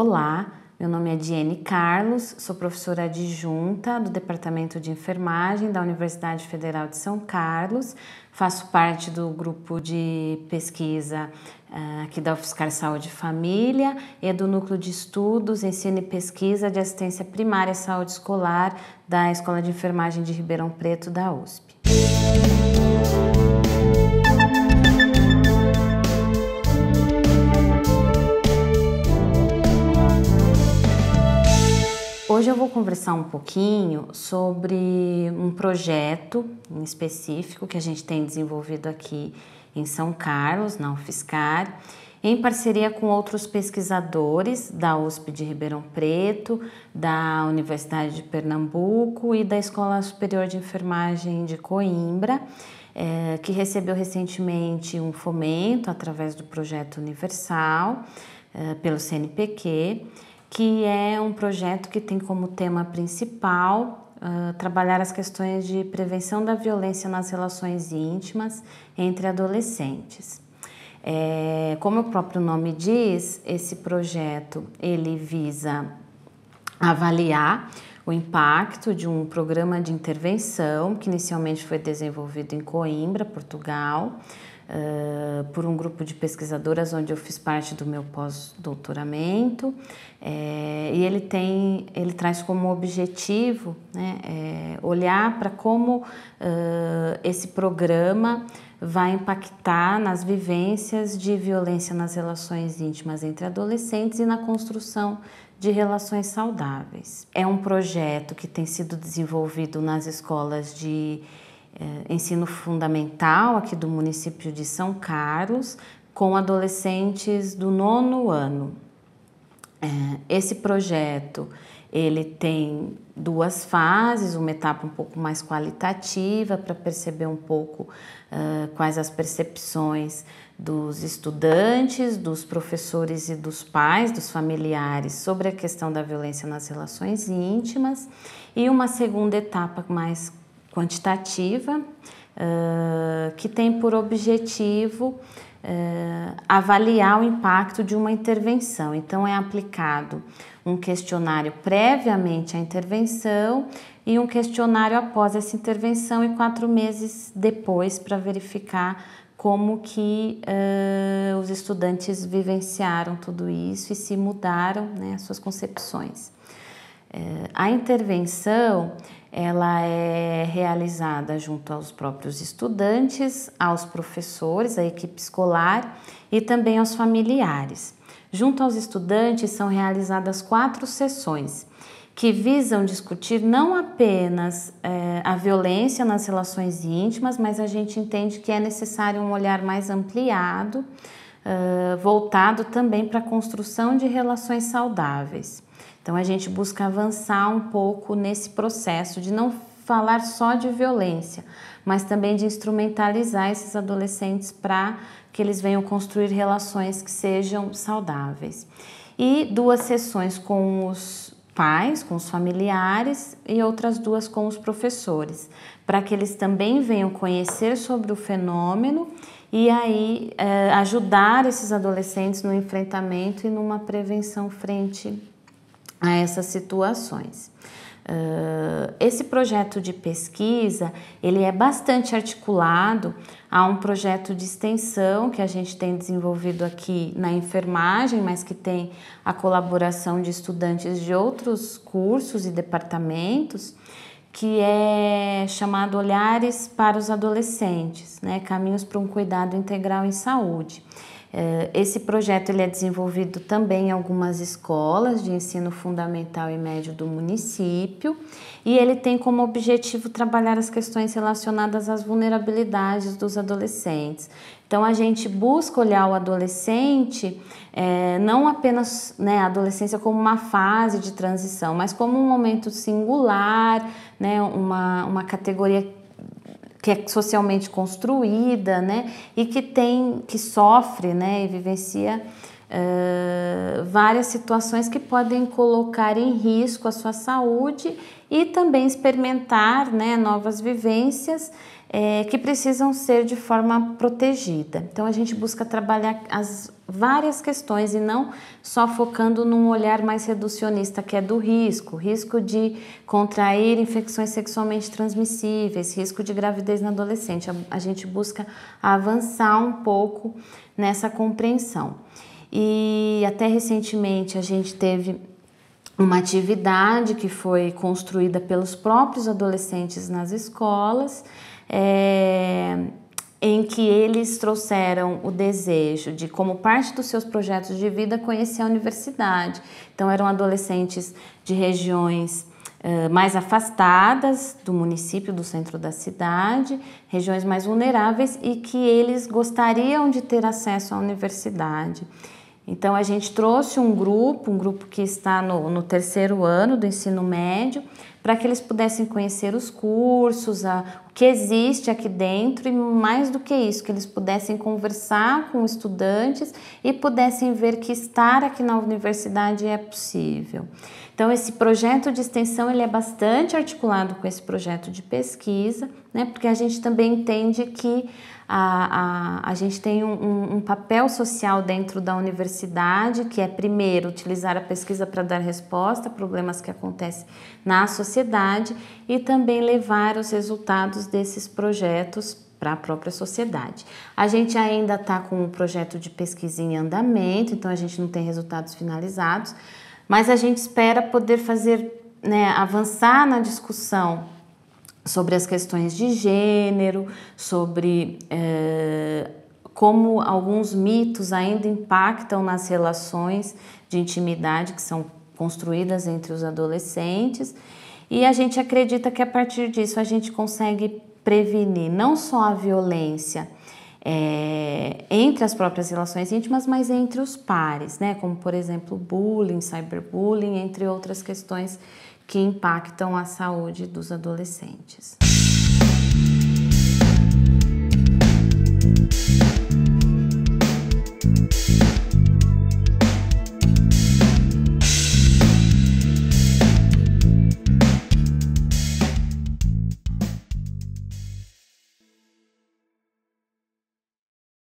Olá, meu nome é Diene Carlos, sou professora adjunta do Departamento de Enfermagem da Universidade Federal de São Carlos, faço parte do grupo de pesquisa ah, aqui da UFSCar Saúde e Família e é do Núcleo de Estudos, Ensino e Pesquisa de Assistência Primária e Saúde Escolar da Escola de Enfermagem de Ribeirão Preto da USP. Hoje eu vou conversar um pouquinho sobre um projeto em específico que a gente tem desenvolvido aqui em São Carlos, na UFSCar, em parceria com outros pesquisadores da USP de Ribeirão Preto, da Universidade de Pernambuco e da Escola Superior de Enfermagem de Coimbra, é, que recebeu recentemente um fomento através do projeto Universal é, pelo CNPq que é um projeto que tem como tema principal uh, trabalhar as questões de prevenção da violência nas relações íntimas entre adolescentes. É, como o próprio nome diz, esse projeto ele visa avaliar o impacto de um programa de intervenção que inicialmente foi desenvolvido em Coimbra, Portugal, uh, por um grupo de pesquisadoras onde eu fiz parte do meu pós-doutoramento. É, e ele tem, ele traz como objetivo né, é, olhar para como uh, esse programa vai impactar nas vivências de violência nas relações íntimas entre adolescentes e na construção de relações saudáveis. É um projeto que tem sido desenvolvido nas escolas de eh, ensino fundamental aqui do município de São Carlos, com adolescentes do nono ano. Eh, esse projeto ele tem duas fases, uma etapa um pouco mais qualitativa para perceber um pouco uh, quais as percepções dos estudantes, dos professores e dos pais, dos familiares sobre a questão da violência nas relações íntimas, e uma segunda etapa mais quantitativa uh, que tem por objetivo uh, avaliar o impacto de uma intervenção. Então, é aplicado um questionário previamente à intervenção e um questionário após essa intervenção e quatro meses depois para verificar como que uh, os estudantes vivenciaram tudo isso e se mudaram né, as suas concepções. Uh, a intervenção ela é realizada junto aos próprios estudantes, aos professores, à equipe escolar e também aos familiares. Junto aos estudantes são realizadas quatro sessões que visam discutir não apenas é, a violência nas relações íntimas, mas a gente entende que é necessário um olhar mais ampliado, eh, voltado também para a construção de relações saudáveis. Então a gente busca avançar um pouco nesse processo de não falar só de violência, mas também de instrumentalizar esses adolescentes para que eles venham construir relações que sejam saudáveis. E duas sessões com os pais, com os familiares e outras duas com os professores, para que eles também venham conhecer sobre o fenômeno e aí eh, ajudar esses adolescentes no enfrentamento e numa prevenção frente a essas situações. Uh, esse projeto de pesquisa ele é bastante articulado a um projeto de extensão que a gente tem desenvolvido aqui na enfermagem, mas que tem a colaboração de estudantes de outros cursos e departamentos, que é chamado Olhares para os Adolescentes, né? Caminhos para um Cuidado Integral em Saúde. É, esse projeto ele é desenvolvido também em algumas escolas de ensino fundamental e médio do município e ele tem como objetivo trabalhar as questões relacionadas às vulnerabilidades dos adolescentes. Então a gente busca olhar o adolescente é, não apenas né, a adolescência como uma fase de transição, mas como um momento singular, né, uma, uma categoria que é socialmente construída, né? E que tem, que sofre, né? E vivencia uh, várias situações que podem colocar em risco a sua saúde e também experimentar, né? Novas vivências é, que precisam ser de forma protegida. Então a gente busca trabalhar as várias questões e não só focando num olhar mais reducionista que é do risco, risco de contrair infecções sexualmente transmissíveis, risco de gravidez na adolescente. A, a gente busca avançar um pouco nessa compreensão. E até recentemente a gente teve uma atividade que foi construída pelos próprios adolescentes nas escolas, é, em que eles trouxeram o desejo de, como parte dos seus projetos de vida, conhecer a universidade. Então, eram adolescentes de regiões mais afastadas do município, do centro da cidade, regiões mais vulneráveis e que eles gostariam de ter acesso à universidade. Então a gente trouxe um grupo, um grupo que está no, no terceiro ano do ensino médio, para que eles pudessem conhecer os cursos, a, o que existe aqui dentro e mais do que isso, que eles pudessem conversar com estudantes e pudessem ver que estar aqui na universidade é possível. Então esse projeto de extensão ele é bastante articulado com esse projeto de pesquisa, né? Porque a gente também entende que a, a, a gente tem um, um papel social dentro da universidade, que é, primeiro, utilizar a pesquisa para dar resposta a problemas que acontecem na sociedade e também levar os resultados desses projetos para a própria sociedade. A gente ainda está com o um projeto de pesquisa em andamento, então a gente não tem resultados finalizados, mas a gente espera poder fazer, né, avançar na discussão sobre as questões de gênero, sobre é, como alguns mitos ainda impactam nas relações de intimidade que são construídas entre os adolescentes. E a gente acredita que a partir disso a gente consegue prevenir não só a violência, é, entre as próprias relações íntimas, mas entre os pares, né? Como, por exemplo, bullying, cyberbullying, entre outras questões que impactam a saúde dos adolescentes.